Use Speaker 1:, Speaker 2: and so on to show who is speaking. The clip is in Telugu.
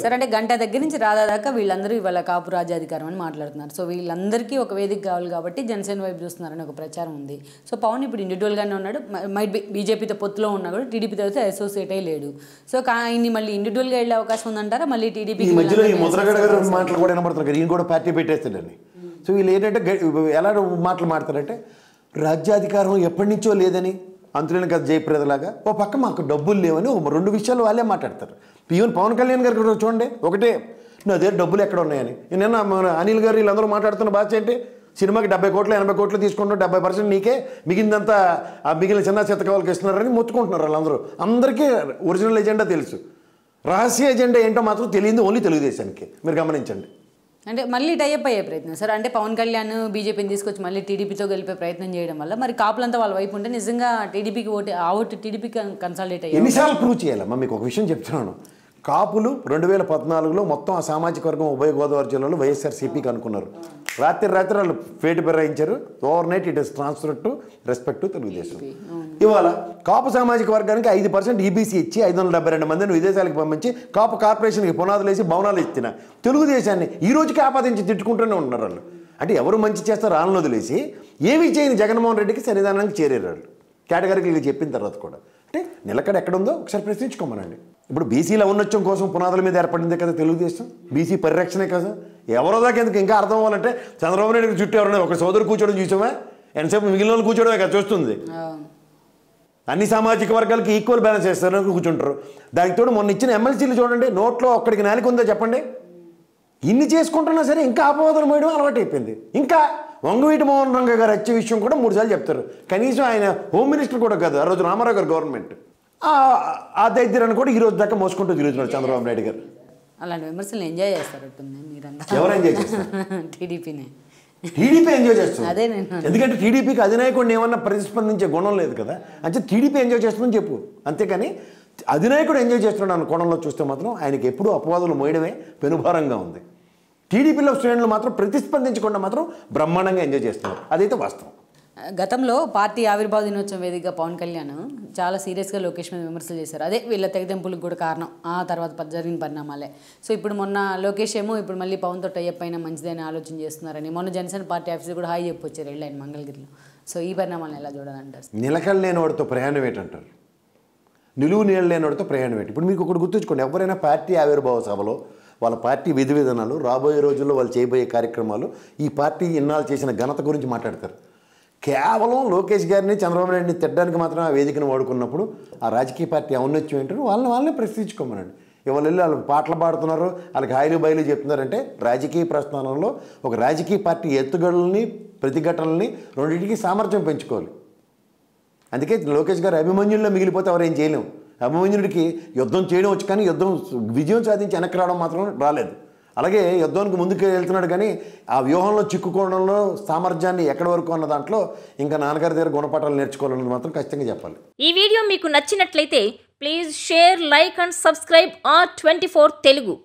Speaker 1: సరే అంటే గంట దగ్గర నుంచి రాదా దాకా వీళ్ళందరూ ఇవాళ కాపు రాజ్యాధికారం అని మాట్లాడుతున్నారు సో వీళ్ళందరికీ ఒక వేదిక కావాలి కాబట్టి జనసేన వైపు చూస్తున్నారని ఒక ప్రచారం ఉంది సో పవన్ ఇప్పుడు ఇండివిజువల్గానే ఉన్నాడు మైట్ బి బీజేపీతో పొత్తులో ఉన్నా కూడా టీడీపీతో అయితే అసోసియేట్ అయ్యి లేడు సో ఆయన్ని మళ్ళీ ఇండివిజువల్గా వెళ్ళే అవకాశం ఉందంటారా మళ్ళీ టీడీపీ మధ్యలో ముద్రగడ
Speaker 2: మాటలు కూడా వినబడుతున్నారు ఈయన కూడా పార్టీ పెట్టేస్తాడని hmm. సో వీళ్ళు ఏంటంటే ఎలా మాటలు మాడతారంటే రాజ్యాధికారం ఎప్పటి నుంచో లేదని అంతులేని కదా జయప్రదలాగా ఓ పక్క మాకు డబ్బులు లేవని రెండు విషయాలు వాళ్ళే మాట్లాడతారు ఈవెన్ పవన్ కళ్యాణ్ గారు చూడండి ఒకటే నా దగ్గర డబ్బులు ఎక్కడ ఉన్నాయని నిన్న అనిల్ గారు వీళ్ళందరూ మాట్లాడుతున్న బాధ్యత ఏంటి సినిమాకి డెబ్బై కోట్లు ఎనభై కోట్లు తీసుకుంటాం డెబ్బై పర్సెంట్ నీకే మిగిలిందంతా ఆ మిగిలిన చిన్న చెత్త వాళ్ళకి ఇస్తున్నారని మొత్తుకుంటున్నారు వాళ్ళందరూ అందరికీ ఒరిజినల్ ఎజెండా తెలుసు రహస్య ఎజెండా ఏంటో మాత్రం తెలియదు ఓన్లీ తెలుగుదేశానికి మీరు గమనించండి
Speaker 1: అంటే మళ్ళీ టైఅప్ అయ్యే ప్రయత్నం సార్ అంటే పవన్ కళ్యాణ్ బీజేపీని తీసుకొచ్చి మళ్ళీ టీడీపీతో కలిపే ప్రయత్నం చేయడం వల్ల మరి కాపులంతా వాళ్ళ వైపు ఉంటే నిజంగా టీడీపీకి ఓటు ఆ ఓటు టీడీపీకి కన్సాలిడేట్ అయ్యి ఎన్నిసార్లు ప్రూవ్
Speaker 2: చేయాలమ్మా మీకు ఒక విషయం చెప్తున్నాను కాపులు రెండు వేల పద్నాలుగులో మొత్తం ఆ సామాజిక వర్గం ఉభయ గోదావరి జిల్లాలో వైఎస్ఆర్సీపీకి అనుకున్నారు రాత్రి రాత్రి వాళ్ళు పేటు పెరాయించారు overnight it is transfer to respect to Telugu Desam ఇవాళ కాపు సామాజిక వర్గానికి ఐదు పర్సెంట్ ఈబీసీ e ఇచ్చి ఐదు వందల డెబ్బై రెండు మందిని విదేశాలకు పంపించి కాపు కార్పొరేషన్కి పునాదులు వేసి భవనాలు ఇచ్చిన తెలుగుదేశాన్ని ఈ రోజుకి ఆపాదించి తిట్టుకుంటూనే ఉన్నారు వాళ్ళు అంటే ఎవరు మంచి చేస్తారో రాళ్ళను వదిలేసి ఏమీ చేయని జగన్మోహన్ రెడ్డికి సన్నిధానానికి చేరేరాడు వాళ్ళు కేటగిరీకి చెప్పిన తర్వాత కూడా అంటే నిలకడ ఎక్కడుందో ఒకసారి ప్రశ్నించుకోమనండి ఇప్పుడు బీసీల ఉన్నచ్చం కోసం పునాదుల మీద ఏర్పడింది కదా తెలుగుదేశం బీసీ పరిరక్షణే కదా ఎవరో దాకా ఎందుకు ఇంకా అర్థం అవ్వాలంటే చంద్రబాబు నాయుడు చుట్టూ ఎవరైనా ఒక సోదరు కూర్చోవడం చూసామా ఎంతసేపు మిగిలిన వాళ్ళు కూర్చోడమే కదా చూస్తుంది అన్ని సామాజిక వర్గాలకి ఈక్వల్ బ్యాలెన్స్ చేస్తారని కూర్చుంటారు దానికి తోడు మొన్న ఇచ్చిన ఎమ్మెల్సీలు చూడండి నోట్లో ఒక్కడికి నాలిక ఉందా చెప్పండి ఇన్ని చేసుకుంటున్నా సరే ఇంకా అపవాదం వేయడం అలవాటు అయిపోయింది ఇంకా వంగవీటి మోహన్ రంగ గారు వచ్చే విషయం కూడా మూడుసార్లు చెప్తారు కనీసం ఆయన హోమ్ మినిస్టర్ కూడా కాదు ఆ రోజు రామారావు గారు గవర్నమెంట్ ఆ దరిద్రాన్ని కూడా ఈ రోజు దాకా మోసుకుంటూ తిరుగుతున్నారు చంద్రబాబు నాయుడు గారు
Speaker 1: అలాంటి విమర్శలు ఎంజాయ్ చేస్తారు ఎవరు ఎంజాయ్ చేస్తారు టీడీపీనే
Speaker 2: టీడీపీ ఎంజాయ్ చేస్తుంది అదే ఎందుకంటే టీడీపీకి అధినాయకుడిని ఏమన్నా ప్రతిస్పందించే గుణం లేదు కదా అంటే టీడీపీ ఎంజాయ్ చేస్తుందని చెప్పు అంతేకాని అధినాయకుడు ఎంజాయ్ చేస్తున్నాడు అన్న కోణంలో చూస్తే మాత్రం ఆయనకి ఎప్పుడూ అపవాదులు మోయడమే పెనుభారంగా ఉంది టీడీపీలో శ్రేణులు మాత్రం ప్రతిస్పందించకుండా మాత్రం బ్రహ్మాండంగా ఎంజాయ్ చేస్తున్నారు అదైతే వాస్తవం
Speaker 1: గతంలో పార్టీ ఆవిర్భావ దినోత్సవం వేదికగా పవన్ కళ్యాణ్ చాలా సీరియస్గా లోకేష్ మీద విమర్శలు చేశారు అదే వీళ్ళ తెగదెంపులకు కూడా కారణం ఆ తర్వాత జరిగిన పరిణామాలే సో ఇప్పుడు మొన్న లోకేష్ ఏమో ఇప్పుడు మళ్ళీ పవన్తో టైప్ అయినా మంచిదని ఆలోచన చేస్తున్నారని మొన్న జనసేన పార్టీ ఆఫీస్ కూడా హాయి చెప్పి వచ్చారు వెళ్ళాయన మంగళగిరిలో సో ఈ పరిణామాలను ఎలా చూడాలంటారు
Speaker 2: నిలకడ వాడితో ప్రయాణం ఏంటంటారు నిలువు నీళ్ళు వాడితో ప్రయాణం ఏంటి ఇప్పుడు మీకు ఒకటి గుర్తుంచుకోండి ఎవరైనా పార్టీ ఆవిర్భావ సభలో వాళ్ళ పార్టీ విధి విధానాలు రాబోయే రోజుల్లో వాళ్ళు చేయబోయే కార్యక్రమాలు ఈ పార్టీ ఇన్నాళ్ళు చేసిన ఘనత గురించి మాట్లాడతారు కేవలం లోకేష్ గారిని చంద్రబాబు నాయుడిని తిట్టడానికి మాత్రం ఆ వేదికను వాడుకున్నప్పుడు ఆ రాజకీయ పార్టీ ఔన్నత్యం ఏంటో వాళ్ళని వాళ్ళని ప్రశ్నించుకోమనండి ఇవాళ వెళ్ళి వాళ్ళకి పాటలు పాడుతున్నారు వాళ్ళకి హాయిలు బయలు చెప్తున్నారంటే రాజకీయ ప్రస్థానంలో ఒక రాజకీయ పార్టీ ఎత్తుగడలని ప్రతిఘటనల్ని రెండింటికి సామర్థ్యం పెంచుకోవాలి అందుకే లోకేష్ గారు అభిమన్యుల్లో మిగిలిపోతే ఎవరేం చేయలేము అభిమన్యుడికి యుద్ధం చేయడం వచ్చు కానీ యుద్ధం విజయం సాధించి వెనక్కి రావడం మాత్రం రాలేదు అలాగే యుద్ధానికి ముందుకు వెళ్తున్నాడు కానీ ఆ వ్యూహంలో చిక్కుకోవడంలో సామర్థ్యాన్ని ఎక్కడి వరకు అన్న దాంట్లో ఇంకా నాన్నగారి దగ్గర గుణపాఠాలు నేర్చుకోవాలన్నది మాత్రం ఖచ్చితంగా చెప్పాలి
Speaker 1: ఈ వీడియో మీకు నచ్చినట్లయితే please share like and subscribe R twenty four Telugu